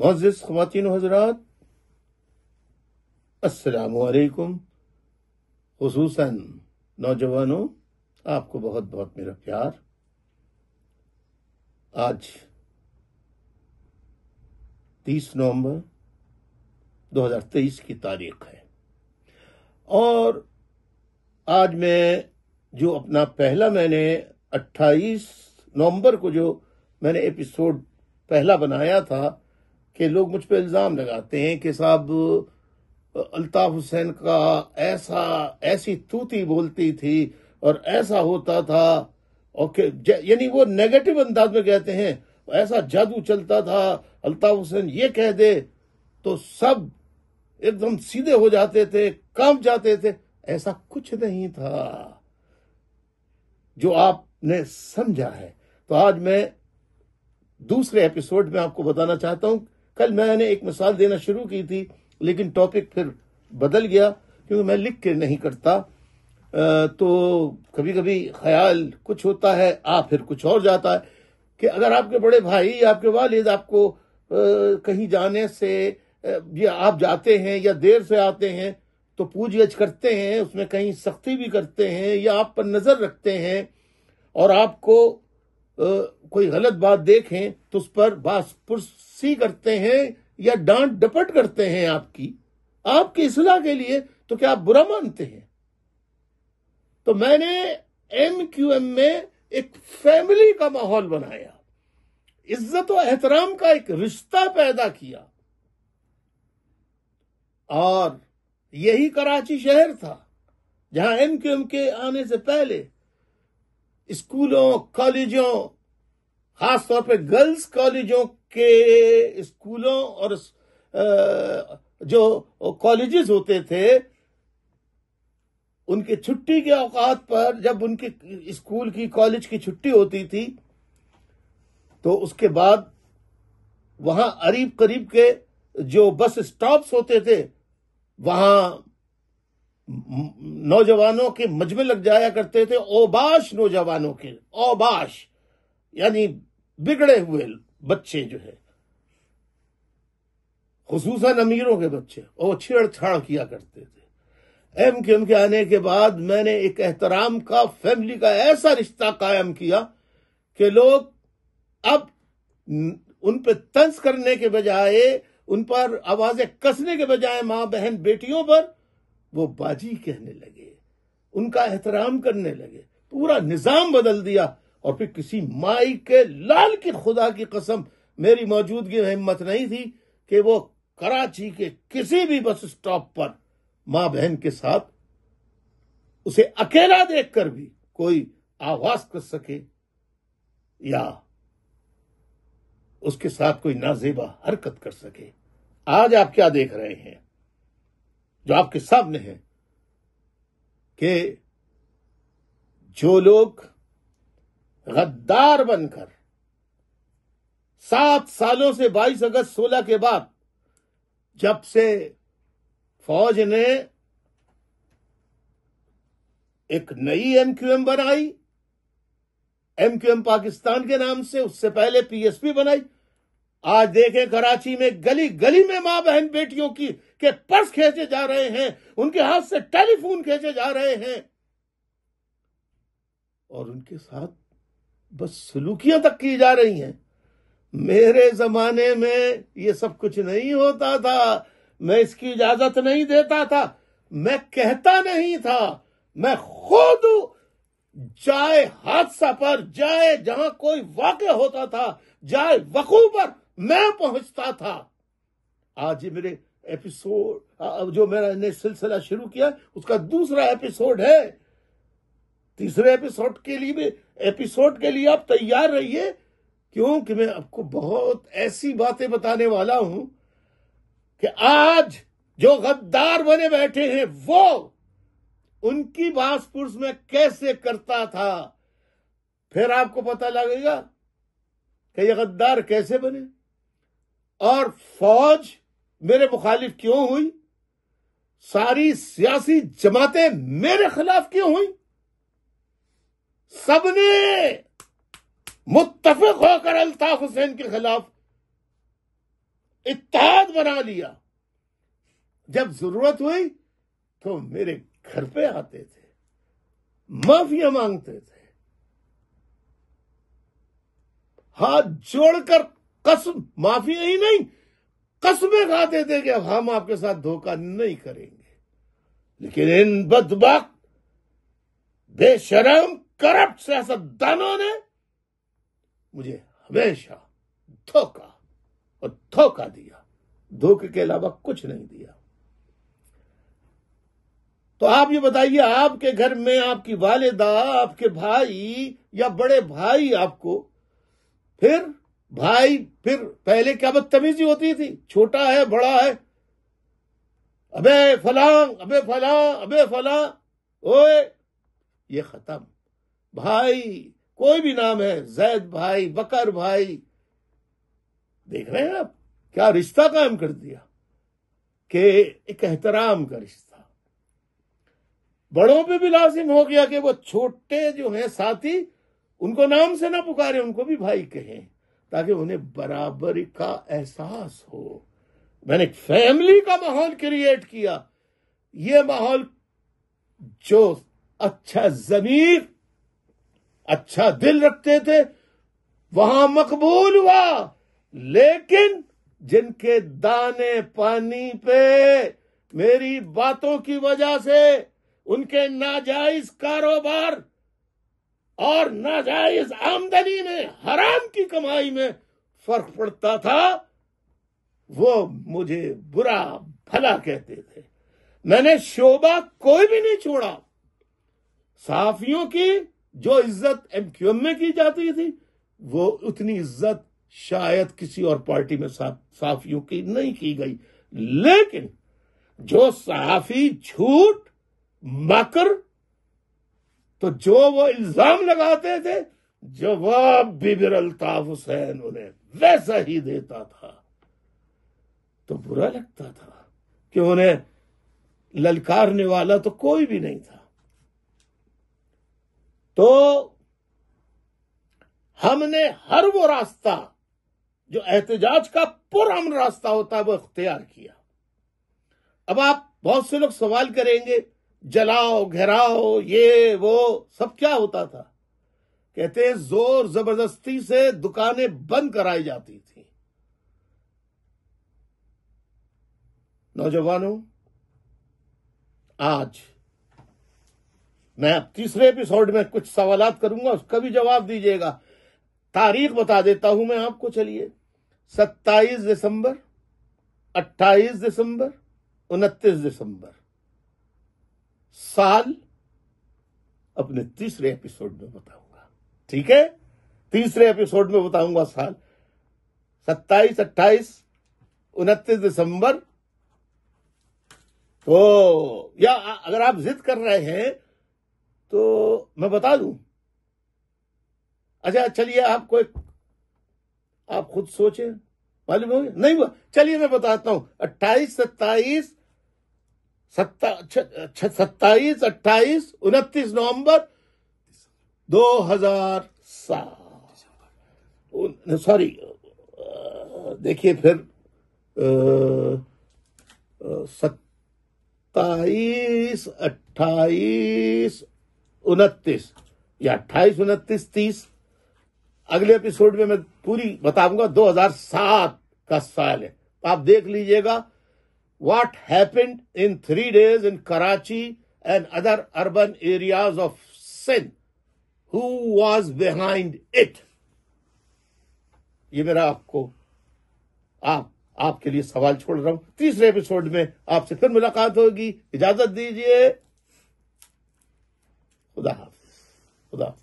Moses खुवान हजरात असलकुम खूस नौजवानों आपको बहुत बहुत मेरा प्यार आज 30 नवंबर 2023 की तारीख है और आज मैं जो अपना पहला मैंने 28 नवंबर को जो मैंने एपिसोड पहला बनाया था कि लोग मुझ पर इल्ज़ाम लगाते हैं कि साहब अल्ताफ़ हुसैन का ऐसा ऐसी तूती बोलती थी और ऐसा होता था और यानी वो नेगेटिव अंदाज में कहते हैं ऐसा जादू चलता था अल्ताफ हुसैन ये कह दे तो सब एकदम सीधे हो जाते थे काम जाते थे ऐसा कुछ नहीं था जो आपने समझा है तो आज मैं दूसरे एपिसोड में आपको बताना चाहता हूं कल मैंने एक मिसाल देना शुरू की थी लेकिन टॉपिक फिर बदल गया क्योंकि मैं लिख के नहीं करता तो कभी कभी ख्याल कुछ होता है आ फिर कुछ और जाता है कि अगर आपके बड़े भाई या आपके वालिद आपको कहीं जाने से या आप जाते हैं या देर से आते हैं तो पूछ गछ करते हैं उसमें कहीं सख्ती भी करते हैं या आप पर नजर रखते हैं और आपको कोई गलत बात देखें तो उस पर बासपुरसी करते हैं या डांट डपट करते हैं आपकी आपकी इसलाह के लिए तो क्या आप बुरा मानते हैं तो मैंने एम क्यू एम में एक फैमिली का माहौल बनाया इज्जत और एहतराम का एक रिश्ता पैदा किया और यही कराची शहर था जहां एम क्यू एम के आने से पहले स्कूलों कॉलेजों खास तौर पे गर्ल्स कॉलेजों के स्कूलों और जो कॉलेजेस होते थे उनके छुट्टी के औकात पर जब उनके स्कूल की कॉलेज की छुट्टी होती थी तो उसके बाद वहां अरीब करीब के जो बस स्टॉप्स होते थे वहां नौजवानों के मजमे लग जाया करते थे ओबाश नौजवानों के ओबाश यानी बिगड़े हुए बच्चे जो है खसूस अमीरों के बच्चे ओ छेड़छाड़ किया करते थे एम के एम के आने के बाद मैंने एक एहतराम का फैमिली का ऐसा रिश्ता कायम किया कि लोग अब उन पर तंज करने के बजाय उन पर आवाजें कसने के बजाय मां बहन बेटियों पर वो बाजी कहने लगे उनका एहतराम करने लगे पूरा निज़ाम बदल दिया और फिर किसी माई के लाल की खुदा की कसम मेरी मौजूदगी में हिम्मत नहीं थी कि वो कराची के किसी भी बस स्टॉप पर मां बहन के साथ उसे अकेला देखकर भी कोई आवाज कर सके या उसके साथ कोई नाजेबा हरकत कर सके आज आप क्या देख रहे हैं जो आपके सामने है कि जो लोग गद्दार बनकर सात सालों से बाईस अगस्त सोलह के बाद जब से फौज ने एक नई एमक्यूएम बनाई एमक्यूएम पाकिस्तान के नाम से उससे पहले पीएसपी बनाई आज देखें कराची में गली गली में मां बहन बेटियों की के पर्स खेचे जा रहे हैं उनके हाथ से टेलीफोन खेचे जा रहे हैं और उनके साथ बस सलूकियां तक की जा रही हैं मेरे जमाने में ये सब कुछ नहीं होता था मैं इसकी इजाजत नहीं देता था मैं कहता नहीं था मैं खुद जाए हादसा पर जाए जहां कोई वाक्य होता था जाए वकू पर मैं पहुंचता था आज ये मेरे एपिसोड जो मेरा ने सिलसिला शुरू किया उसका दूसरा एपिसोड है तीसरे एपिसोड के लिए भी एपिसोड के लिए आप तैयार रहिए क्योंकि मैं आपको बहुत ऐसी बातें बताने वाला हूं कि आज जो गद्दार बने बैठे हैं वो उनकी पुरुष में कैसे करता था फिर आपको पता लगेगा कि ये गद्दार कैसे बने और फौज मेरे मुखालिफ क्यों हुई सारी सियासी जमातें मेरे खिलाफ क्यों हुई सबने मुत्तफिक होकर अल्ताफ हुसैन के खिलाफ इतहाद बना लिया जब जरूरत हुई तो मेरे घर पे आते थे माफिया मांगते थे हाथ जोड़कर कसम माफिया ही नहीं कसमें खा देते कि अब हम आपके साथ धोखा नहीं करेंगे लेकिन इन बदबक बेशरम करप्ट सियासतदानों ने मुझे हमेशा धोखा और धोखा दिया धोखे के अलावा कुछ नहीं दिया तो आप ये बताइए आपके घर में आपकी वालिदा आपके भाई या बड़े भाई आपको फिर भाई फिर पहले क्या बदतमीजी होती थी छोटा है बड़ा है अबे फला अबे फला अबे फला ओए ये खत्म भाई कोई भी नाम है जैद भाई बकर भाई देख रहे हैं आप क्या रिश्ता कायम कर दिया कि एक एहतराम का रिश्ता बड़ों पे भी लाजिम हो गया कि वो छोटे जो हैं साथी उनको नाम से ना पुकारे उनको भी भाई कहें ताकि उन्हें बराबरी का एहसास हो मैंने फैमिली का माहौल क्रिएट किया ये माहौल जो अच्छा जमीर अच्छा दिल रखते थे वहां मकबूल हुआ लेकिन जिनके दाने पानी पे मेरी बातों की वजह से उनके नाजायज कारोबार और नाजायज आमदनी में हराम की कमाई में फर्क पड़ता था वो मुझे बुरा भला कहते थे मैंने शोभा कोई भी नहीं छोड़ा साफियों की जो इज्जत एमक्यूएम में की जाती थी वो उतनी इज्जत शायद किसी और पार्टी में साफियों की नहीं की गई लेकिन जो साफी झूठ मकर तो जो वो इल्जाम लगाते थे जवाब भी बिर अल्ताफ हुसैन उन्हें वैसा ही देता था तो बुरा लगता था कि उन्हें ललकारने वाला तो कोई भी नहीं था तो हमने हर वो रास्ता जो एहतजाज का पुरम रास्ता होता है वो अख्तियार किया अब आप बहुत से लोग सवाल करेंगे जलाओ घेराओ ये वो सब क्या होता था कहते हैं जोर जबरदस्ती से दुकानें बंद कराई जाती थी नौजवानों आज मैं अब तीसरे एपिसोड में कुछ सवाल करूंगा उसका भी जवाब दीजिएगा तारीख बता देता हूं मैं आपको चलिए 27 दिसंबर 28 दिसंबर 29 दिसंबर साल अपने तीसरे एपिसोड में बताऊंगा ठीक है तीसरे एपिसोड में बताऊंगा साल सत्ताईस अट्ठाईस उनतीस दिसंबर तो या अगर आप जिद कर रहे हैं तो मैं बता दूं अच्छा चलिए आपको एक आप खुद सोचें मालूम हो नहीं चलिए मैं बताता हूं अट्ठाईस सत्ताईस सत्ताईस अट्ठाईस उनतीस नवंबर 2007 सॉरी देखिए फिर सत्ताईस अट्ठाईस उनतीस या अट्ठाईस उनतीस तीस अगले एपिसोड में मैं पूरी बताऊंगा 2007 का साल है आप देख लीजिएगा what happened in three days in Karachi and other urban areas of sin. Who was behind it? ये मेरा आपको आप आपके लिए सवाल छोड़ रहा हूं तीसरे एपिसोड में आपसे फिर मुलाकात होगी इजाजत दीजिए खुदा हाफिज खुदा